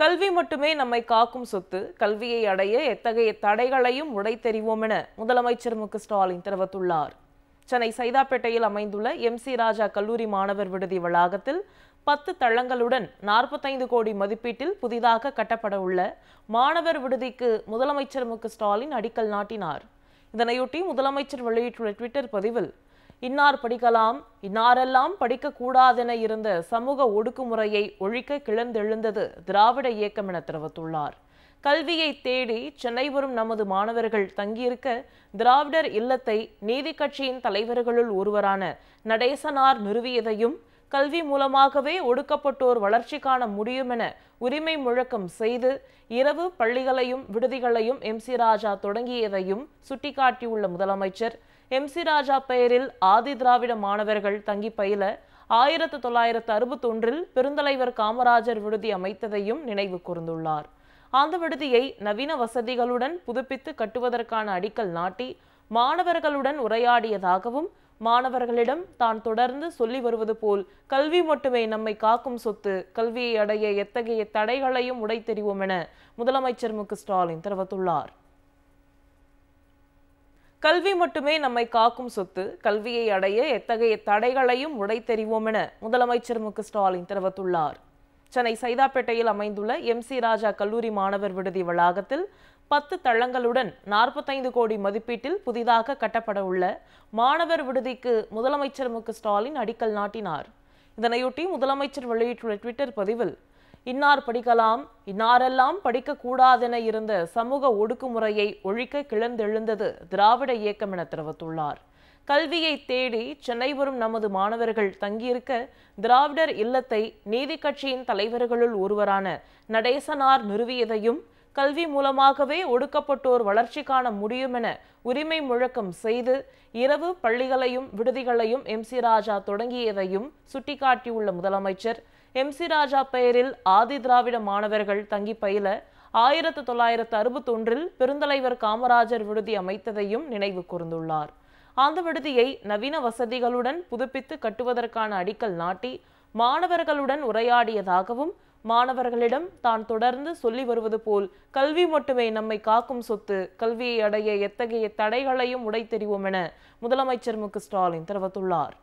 கல்வி மட்டுமே நம்மை காக்கும் சொத்து கல்வியை அடைய எத்தகைய தடைகளையும் தெரிவோம் என முதலமைச்சர் மு ஸ்டாலின் தெரிவித்துள்ளார் சென்னை சைதாப்பேட்டையில் அமைந்துள்ள எம் சி ராஜா கல்லூரி மாணவர் விடுதி வளாகத்தில் பத்து தளங்களுடன் நாற்பத்தைந்து கோடி மதிப்பீட்டில் புதிதாக கட்டப்பட உள்ள மாணவர் விடுதிக்கு முதலமைச்சர் மு ஸ்டாலின் அடிக்கல் நாட்டினார் இதனையொட்டி முதலமைச்சர் வெளியிட்டுள்ள ட்விட்டர் பதிவில் இன்னார் படிக்கலாம் இன்னாரெல்லாம் படிக்கக்கூடாதென இருந்த சமூக ஒடுக்குமுறையை ஒழிக்க கிளர்ந்தெழுந்தது திராவிட இயக்கம் என தெரிவித்துள்ளார் கல்வியை தேடி சென்னை வரும் நமது மாணவர்கள் தங்கியிருக்க திராவிடர் இல்லத்தை நீதி கட்சியின் தலைவர்களுள் ஒருவரான நடேசனார் நிறுவியதையும் கல்வி மூலமாகவே ஒடுக்கப்பட்டோர் வளர்ச்சி காண முடியும் என உரிமை முழக்கம் செய்து இரவு பள்ளிகளையும் விடுதிகளையும் எம் சி ராஜா தொடங்கியதையும் சுட்டிக்காட்டியுள்ள முதலமைச்சர் எம் சி ராஜா பெயரில் ஆதி திராவிட மாணவர்கள் தங்கி பயில ஆயிரத்து தொள்ளாயிரத்து ஒன்றில் பெருந்தலைவர் காமராஜர் விடுதி அமைத்ததையும் நினைவு கூர்ந்துள்ளார் அந்த விடுதியை நவீன வசதிகளுடன் புதுப்பித்து கட்டுவதற்கான அடிக்கல் நாட்டி மாணவர்களுடன் உரையாடியதாகவும் மாணவர்களிடம் தான் தொடர்ந்து சொல்லி வருவது போல் கல்வி மட்டுமே நம்மை காக்கும் சொத்து கல்வியை அடைய எத்தகைய தடைகளையும் உடைத்தெறிவோம் என முதலமைச்சர் மு ஸ்டாலின் தெரிவித்துள்ளார் கல்வி மட்டுமே நம்மை காக்கும் சொத்து கல்வியை அடைய எத்தகைய தடைகளையும் உடைத்தெறிவோம் என முதலமைச்சர் மு ஸ்டாலின் தெரிவித்துள்ளார் சென்னை சைதாப்பேட்டையில் அமைந்துள்ள எம் சி ராஜா கல்லூரி மாணவர் விடுதி வளாகத்தில் பத்து தளங்களுடன் நாற்பத்தைந்து கோடி மதிப்பீட்டில் புதிதாக கட்டப்பட உள்ள மாணவர் விடுதிக்கு முதலமைச்சர் மு ஸ்டாலின் அடிக்கல் நாட்டினார் இதனையொட்டி முதலமைச்சர் வெளியிட்டுள்ள ட்விட்டர் பதிவில் இன்னார் படிக்கலாம் இன்னாரெல்லாம் படிக்கக்கூடாதென இருந்த சமூக ஒடுக்குமுறையை ஒழிக்க கிளர்ந்தெழுந்தது திராவிட இயக்கம் என தெரிவித்துள்ளார் கல்வியை தேடி சென்னை வரும் நமது மாணவர்கள் தங்கியிருக்க திராவிடர் இல்லத்தை நீதி கட்சியின் தலைவர்களுள் ஒருவரான நடேசனார் நிறுவியதையும் கல்வி மூலமாகவே ஒடுக்கப்பட்டோர் வளர்ச்சி காண முடியும் என உரிமை முழக்கம் செய்து இரவு பள்ளிகளையும் விடுதிகளையும் எம் சி ராஜா தொடங்கியதையும் சுட்டிக்காட்டியுள்ள முதலமைச்சர் எம் சி ராஜா பெயரில் ஆதி திராவிட மாணவர்கள் தங்கி பயில ஆயிரத்து தொள்ளாயிரத்து ஒன்றில் பெருந்தலைவர் காமராஜர் விடுதி அமைத்ததையும் நினைவு கூர்ந்துள்ளார் அந்த விடுதியை நவீன வசதிகளுடன் புதுப்பித்து கட்டுவதற்கான அடிக்கல் நாட்டி மாணவர்களுடன் உரையாடியதாகவும் மாணவர்களிடம் தான் தொடர்ந்து சொல்லி வருவது போல் கல்வி மட்டுமே நம்மை காக்கும் சொத்து கல்வியை அடைய எத்தகைய தடைகளையும் உடைத்தெறிவோம் என முதலமைச்சர் மு ஸ்டாலின் தெரிவித்துள்ளார்